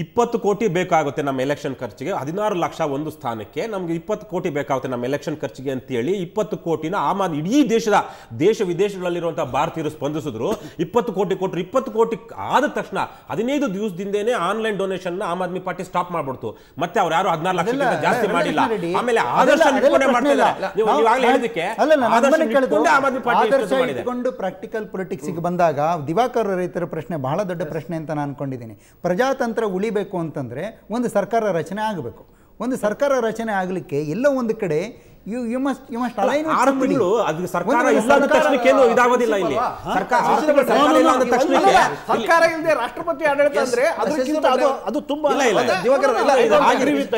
ಇಪ್ಪತ್ತು ಕೋಟಿ ಬೇಕಾಗುತ್ತೆ ನಮ್ಮ ಎಲೆಕ್ಷನ್ ಖರ್ಚಿಗೆ ಹದಿನಾರು ಲಕ್ಷ ಒಂದು ಸ್ಥಾನಕ್ಕೆ ನಮಗೆ ಇಪ್ಪತ್ತು ಕೋಟಿ ಬೇಕಾಗುತ್ತೆ ನಮ್ಮ ಎಲೆಕ್ಷನ್ ಖರ್ಚಿಗೆ ಅಂತೇಳಿ ಇಪ್ಪತ್ತು ಕೋಟಿನ ಆಮ್ ಆದ್ಮಿ ಇಡೀ ದೇಶದ ದೇಶ ವಿದೇಶಗಳಲ್ಲಿರುವಂಥ ಭಾರತೀಯರು ಸ್ಪಂದಿಸಿದ್ರು ಇಪ್ಪತ್ತು ಕೋಟಿ ಕೊಟ್ಟರು ಇಪ್ಪತ್ತು ಕೋಟಿ ಆದ ತಕ್ಷಣ ಹದಿನೈದು ದಿವಸದಿಂದೇನೆ online donation Aam Aadmi party stop ಮಾಡ್ಬಿಡ್ತು ಮತ್ತೆ ಅವ್ರು ಯಾರು ಹದಿನಾರು ಲಕ್ಷ ಜಾಸ್ತಿ ಮಾಡಿಲ್ಲ ಆಮೇಲೆ ಆದರ್ಶ ಪ್ರಾಕ್ಟಿಕಲ್ ಪೊಲಿಟಿಕ್ಸ್ಗೆ ಬಂದಾಗ ದಿವಾಕರ ರೈತರ ಪ್ರಶ್ನೆ ಬಹಳ ದೊಡ್ಡ ಪ್ರಶ್ನೆ ಅಂತ ನಾನು ಅನ್ಕೊಂಡಿದ್ದೀನಿ ಪ್ರಜಾತಂತ್ರ ಉಳಿಬೇಕು ಅಂತಂದರೆ ಒಂದು ಸರ್ಕಾರ ರಚನೆ ಆಗಬೇಕು ಒಂದು ಸರ್ಕಾರ ರಚನೆ ಆಗಲಿಕ್ಕೆ ಎಲ್ಲೋ ಒಂದು ಕಡೆ you you must you must align ಆರು ತಿಂಗಳು ಅದು ಸರ್ಕಾರ ಇಲ್ಲ ಅಂದ ತಕ್ಷಣಕ್ಕೆ ಏನು ಇದಾಗೋದಿಲ್ಲ ಇಲ್ಲಿ ಸರ್ಕಾರ ಇಲ್ಲ ಅಂದ ತಕ್ಷಣಕ್ಕೆ ಸರ್ಕಾರ ಇಲ್ಲದೆ ರಾಷ್ಟ್ರಪತಿ ಆಡಳಿತ ಅಂದ್ರೆ ಅದಕ್ಕಿಂತ ಅದು ಅದು ತುಂಬಾ ಇಲ್ಲ ಇಲ್ಲ ದಿವಾಕರ್ ಇಲ್ಲ ಅಗ್ರಿ ವಿತ್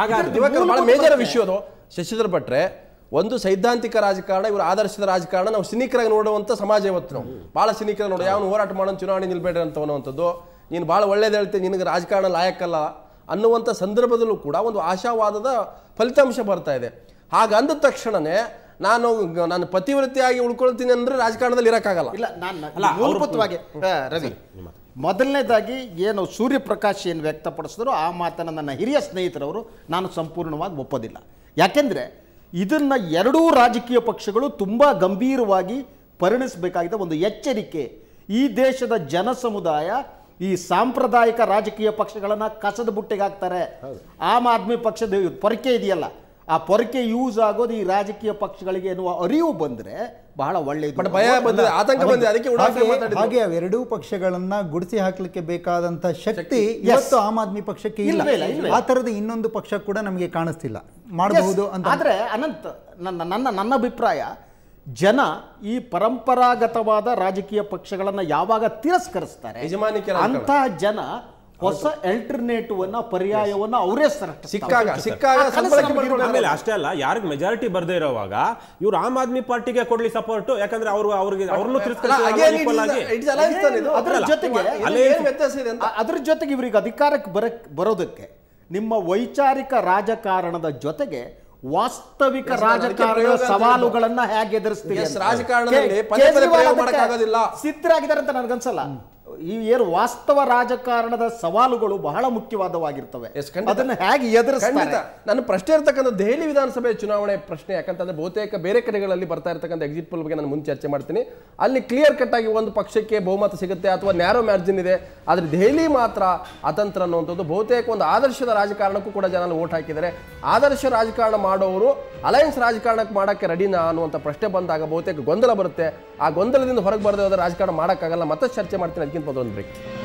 ಹಾಗಾಗಿ ದಿವಾಕರ್ ಬಹಳ ಮೇಜರ್ ವಿಷಯ ಅದು ಶಶಿಧರ್ ಭಟ್ರೆ ಒಂದು ಸೈದ್ಧಾಂತಿಕ ರಾಜಕಾರಣ ಇವರು ಆದರ್ಶದ ರಾಜಕಾರಣ ನಾವು ಸಿನಿಕರಾಗಿ ನೋಡುವಂತ ಸಮಾಜ ಇವತ್ತು ನಾವು ಬಹಳ ಸಿನಿಕರಾಗಿ ನೋಡಿ ಯಾವ ಹೋರಾಟ ಮಾಡೋಣ ಚುನಾವಣೆ ನಿಲ್ಬೇಡ್ರಿ ಅಂತ ಅನ್ನುವಂಥದ್ದು ನೀನು ಭಾಳ ಒಳ್ಳೇದು ಹೇಳ್ತೀನಿ ನಿನಗೆ ರಾಜಕಾರಣ ಲಾಯಕ್ಕಲ್ಲ ಅನ್ನುವಂಥ ಸಂದರ್ಭದಲ್ಲೂ ಕೂಡ ಒಂದು ಆಶಾವಾದದ ಫಲಿತಾಂಶ ಬರ್ತಾ ಇದೆ ಅಂದ ತಕ್ಷಣವೇ ನಾನು ನಾನು ಪತಿವೃತ್ತಿಯಾಗಿ ಉಳ್ಕೊಳ್ತೀನಿ ಅಂದರೆ ರಾಜಕಾರಣದಲ್ಲಿ ಇರೋಕ್ಕಾಗಲ್ಲ ಇಲ್ಲ ನಾನು ಮೂಲಭೂತವಾಗಿ ರವಿ ಮೊದಲನೇದಾಗಿ ಏನು ಸೂರ್ಯಪ್ರಕಾಶ್ ಏನು ವ್ಯಕ್ತಪಡಿಸಿದ್ರು ಆ ಮಾತನ್ನು ನನ್ನ ಹಿರಿಯ ಸ್ನೇಹಿತರವರು ನಾನು ಸಂಪೂರ್ಣವಾಗಿ ಒಪ್ಪೋದಿಲ್ಲ ಯಾಕೆಂದರೆ ಇದನ್ನು ಎರಡೂ ರಾಜಕೀಯ ಪಕ್ಷಗಳು ತುಂಬ ಗಂಭೀರವಾಗಿ ಪರಿಣಿಸಬೇಕಾಗಿದೆ ಒಂದು ಎಚ್ಚರಿಕೆ ಈ ದೇಶದ ಜನ ಸಮುದಾಯ ಈ ಸಾಂಪ್ರದಾಯಿಕ ರಾಜಕೀಯ ಪಕ್ಷಗಳನ್ನು ಕಸದ ಬುಟ್ಟಿಗೆ ಹಾಕ್ತಾರೆ ಆಮ್ ಆದ್ಮಿ ಪಕ್ಷದ ಪೊರಕೆ ಇದೆಯಲ್ಲ ಆ ಪೊರಕೆ ಯೂಸ್ ಆಗೋದು ಈ ರಾಜಕೀಯ ಪಕ್ಷಗಳಿಗೆ ಎನ್ನುವ ಅರಿವು ಬಂದರೆ ಬಹಳ ಒಳ್ಳೆಯದು ಹಾಗೆ ಅವೆರಡೂ ಪಕ್ಷಗಳನ್ನ ಗುಡಿಸಿ ಹಾಕಲಿಕ್ಕೆ ಬೇಕಾದಂತಹ ಶಕ್ತಿ ಇವತ್ತು ಆಮ್ ಆದ್ಮಿ ಪಕ್ಷಕ್ಕೆ ಇಲ್ಲ ಆ ತರದ ಇನ್ನೊಂದು ಪಕ್ಷ ಕೂಡ ನಮಗೆ ಕಾಣಿಸ್ತಿಲ್ಲ ಮಾಡಬಹುದು ಅಂತ ಆದ್ರೆ ಅನಂತ್ ನನ್ನ ನನ್ನ ನನ್ನ ಅಭಿಪ್ರಾಯ ಜನ ಈ ಪರಂಪರಾಗತವಾದ ರಾಜಕೀಯ ಪಕ್ಷಗಳನ್ನ ಯಾವಾಗ ತಿರಸ್ಕರಿಸ್ತಾರೆ ಅಂತಹ ಜನ ಹೊಸ ಆಲ್ಟರ್ನೇಟಿವ್ ಅನ್ನ ಪರ್ಯಾಯವನ್ನ ಅವರೇ ಸಿಕ್ಕಾಗ ಸಿಕ್ಕಾಗ ಮೇಲೆ ಅಷ್ಟೇ ಅಲ್ಲ ಯಾರಿಗೆ ಮೆಜಾರಿಟಿ ಬರ್ದೇ ಇರೋವಾಗ ಇವ್ರು ಆಮ್ ಆದ್ಮಿ ಪಾರ್ಟಿಗೆ ಕೊಡ್ಲಿ ಸಪೋರ್ಟ್ ಯಾಕಂದ್ರೆ ಅವರು ಅವ್ರಿಗೆ ಅವ್ರನ್ನು ಅದ್ರ ಜೊತೆಗೆ ಜೊತೆಗೆ ಇವ್ರಿಗೆ ಅಧಿಕಾರಕ್ಕೆ ಬರೋದಕ್ಕೆ ನಿಮ್ಮ ವೈಚಾರಿಕ ರಾಜಕಾರಣದ ಜೊತೆಗೆ ವಾಸ್ತವಿಕ ರಾಜಕಾರಣ ಸವಾಲುಗಳನ್ನ ಹೇಗೆ ಎದುರಿಸ್ತೀವಿ ರಾಜಕಾರಣದಲ್ಲಿ ಸಿದ್ಧರಾಗಿದ್ದಾರೆ ಅಂತ ನನಗನ್ಸಲ್ಲ ಈ ಏನು ವಾಸ್ತವ ರಾಜಕಾರಣದ ಸವಾಲುಗಳು ಬಹಳ ಮುಖ್ಯವಾದವಾಗಿರ್ತವೆ ಅದನ್ನು ಹೇಗೆ ಎದುರಿಸ್ತಾರೆ ನನ್ನ ಪ್ರಶ್ನೆ ಇರ್ತಕ್ಕಂಥ ದೆಹಲಿ ವಿಧಾನಸಭೆ ಚುನಾವಣೆ ಪ್ರಶ್ನೆ ಯಾಕಂತಂದ್ರೆ ಬಹುತೇಕ ಬೇರೆ ಕಡೆಗಳಲ್ಲಿ ಬರ್ತಾ ಇರತಕ್ಕಂಥ ಎಕ್ಸಿಟ್ ಪೋಲ್ ಬಗ್ಗೆ ನಾನು ಮುಂಚೆ ಚರ್ಚೆ ಮಾಡ್ತೀನಿ ಅಲ್ಲಿ ಕ್ಲಿಯರ್ ಕಟ್ ಆಗಿ ಒಂದು ಪಕ್ಷಕ್ಕೆ ಬಹುಮತ ಸಿಗುತ್ತೆ ಅಥವಾ ನ್ಯಾರೋ ಮ್ಯಾರ್ಜಿನ್ ಇದೆ ಆದರೆ ದೆಹಲಿ ಮಾತ್ರ ಅತಂತ್ರ ಅನ್ನುವಂಥದ್ದು ಬಹುತೇಕ ಒಂದು ಆದರ್ಶದ ರಾಜಕಾರಣಕ್ಕೂ ಕೂಡ ಜನ ಓಟ್ ಹಾಕಿದ್ದಾರೆ ಆದರ್ಶ ರಾಜಕಾರಣ ಮಾಡೋರು ಅಲಯನ್ಸ್ ರಾಜಕಾರಣಕ್ಕೆ ಮಾಡೋಕ್ಕೆ ರೆಡಿನಾ ಅನ್ನುವಂಥ ಪ್ರಶ್ನೆ ಬಂದಾಗ ಬಹುತೇಕ ಗೊಂದಲ ಬರುತ್ತೆ ಆ ಗೊಂದಲದಿಂದ ಹೊರಗೆ ಬರದೇ ರಾಜಕಾರಣ ಮಾಡೋಕ್ಕಾಗಲ್ಲ ಮತ್ತೆ ಚರ್ಚೆ ಮಾಡ್ತೀನಿ in for the break.